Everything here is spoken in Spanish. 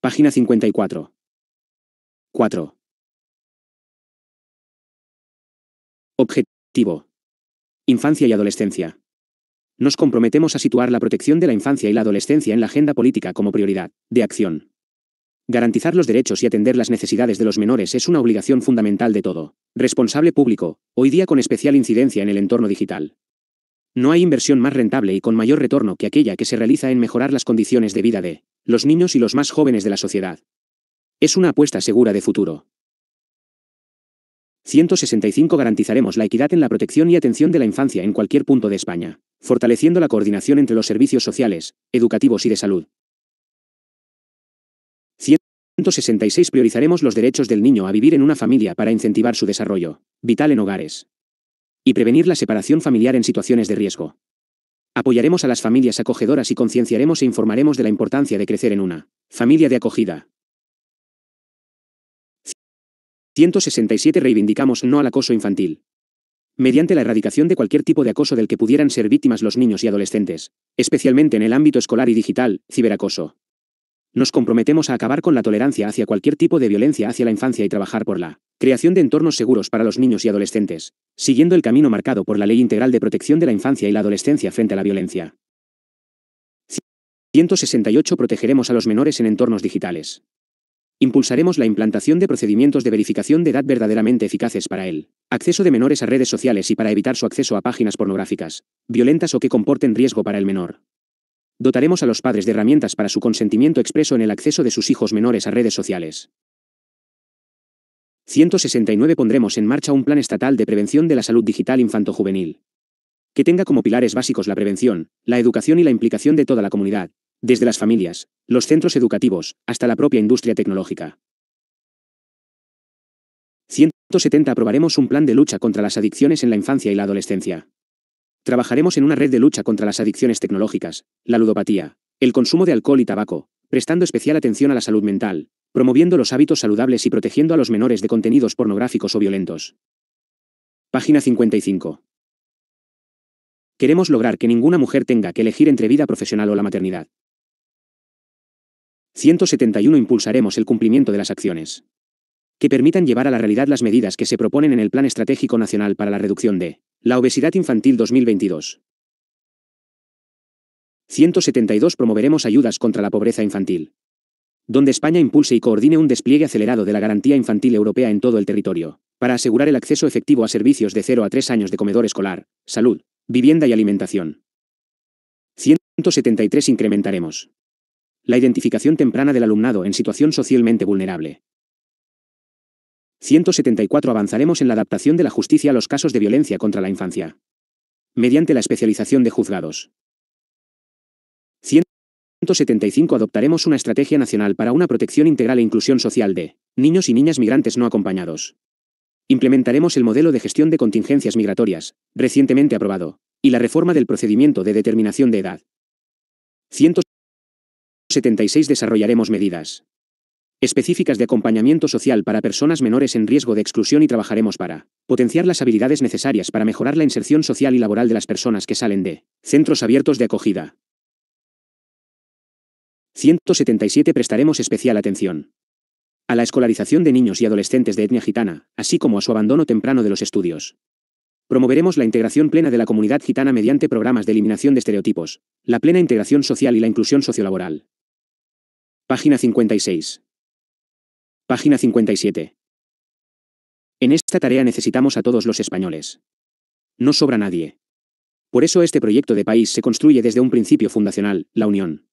Página 54. 4. Objetivo. Infancia y adolescencia. Nos comprometemos a situar la protección de la infancia y la adolescencia en la agenda política como prioridad de acción. Garantizar los derechos y atender las necesidades de los menores es una obligación fundamental de todo, responsable público, hoy día con especial incidencia en el entorno digital, no hay inversión más rentable y con mayor retorno que aquella que se realiza en mejorar las condiciones de vida de los niños y los más jóvenes de la sociedad. Es una apuesta segura de futuro. 165 Garantizaremos la equidad en la protección y atención de la infancia en cualquier punto de España, fortaleciendo la coordinación entre los servicios sociales, educativos y de salud. 166 Priorizaremos los derechos del niño a vivir en una familia para incentivar su desarrollo, vital en hogares, y prevenir la separación familiar en situaciones de riesgo. Apoyaremos a las familias acogedoras y concienciaremos e informaremos de la importancia de crecer en una familia de acogida. 167 Reivindicamos no al acoso infantil. Mediante la erradicación de cualquier tipo de acoso del que pudieran ser víctimas los niños y adolescentes, especialmente en el ámbito escolar y digital, ciberacoso, nos comprometemos a acabar con la tolerancia hacia cualquier tipo de violencia hacia la infancia y trabajar por la creación de entornos seguros para los niños y adolescentes, siguiendo el camino marcado por la Ley Integral de Protección de la Infancia y la Adolescencia frente a la violencia. 168. Protegeremos a los menores en entornos digitales. Impulsaremos la implantación de procedimientos de verificación de edad verdaderamente eficaces para el acceso de menores a redes sociales y para evitar su acceso a páginas pornográficas, violentas o que comporten riesgo para el menor. Dotaremos a los padres de herramientas para su consentimiento expreso en el acceso de sus hijos menores a redes sociales. 169 Pondremos en marcha un plan estatal de prevención de la salud digital infantojuvenil. Que tenga como pilares básicos la prevención, la educación y la implicación de toda la comunidad, desde las familias, los centros educativos, hasta la propia industria tecnológica. 170 Aprobaremos un plan de lucha contra las adicciones en la infancia y la adolescencia. Trabajaremos en una red de lucha contra las adicciones tecnológicas, la ludopatía, el consumo de alcohol y tabaco, prestando especial atención a la salud mental, promoviendo los hábitos saludables y protegiendo a los menores de contenidos pornográficos o violentos. Página 55. Queremos lograr que ninguna mujer tenga que elegir entre vida profesional o la maternidad. 171 Impulsaremos el cumplimiento de las acciones que permitan llevar a la realidad las medidas que se proponen en el Plan Estratégico Nacional para la Reducción de la obesidad infantil 2022. 172 Promoveremos ayudas contra la pobreza infantil. Donde España impulse y coordine un despliegue acelerado de la garantía infantil europea en todo el territorio, para asegurar el acceso efectivo a servicios de 0 a 3 años de comedor escolar, salud, vivienda y alimentación. 173 Incrementaremos la identificación temprana del alumnado en situación socialmente vulnerable, 174 Avanzaremos en la adaptación de la justicia a los casos de violencia contra la infancia. Mediante la especialización de juzgados. 175 Adoptaremos una estrategia nacional para una protección integral e inclusión social de niños y niñas migrantes no acompañados. Implementaremos el modelo de gestión de contingencias migratorias, recientemente aprobado, y la reforma del procedimiento de determinación de edad. 176 Desarrollaremos medidas específicas de acompañamiento social para personas menores en riesgo de exclusión y trabajaremos para potenciar las habilidades necesarias para mejorar la inserción social y laboral de las personas que salen de centros abiertos de acogida. 177 Prestaremos especial atención a la escolarización de niños y adolescentes de etnia gitana, así como a su abandono temprano de los estudios. Promoveremos la integración plena de la comunidad gitana mediante programas de eliminación de estereotipos, la plena integración social y la inclusión sociolaboral. Página 56. Página 57. En esta tarea necesitamos a todos los españoles. No sobra nadie. Por eso este proyecto de país se construye desde un principio fundacional, la unión.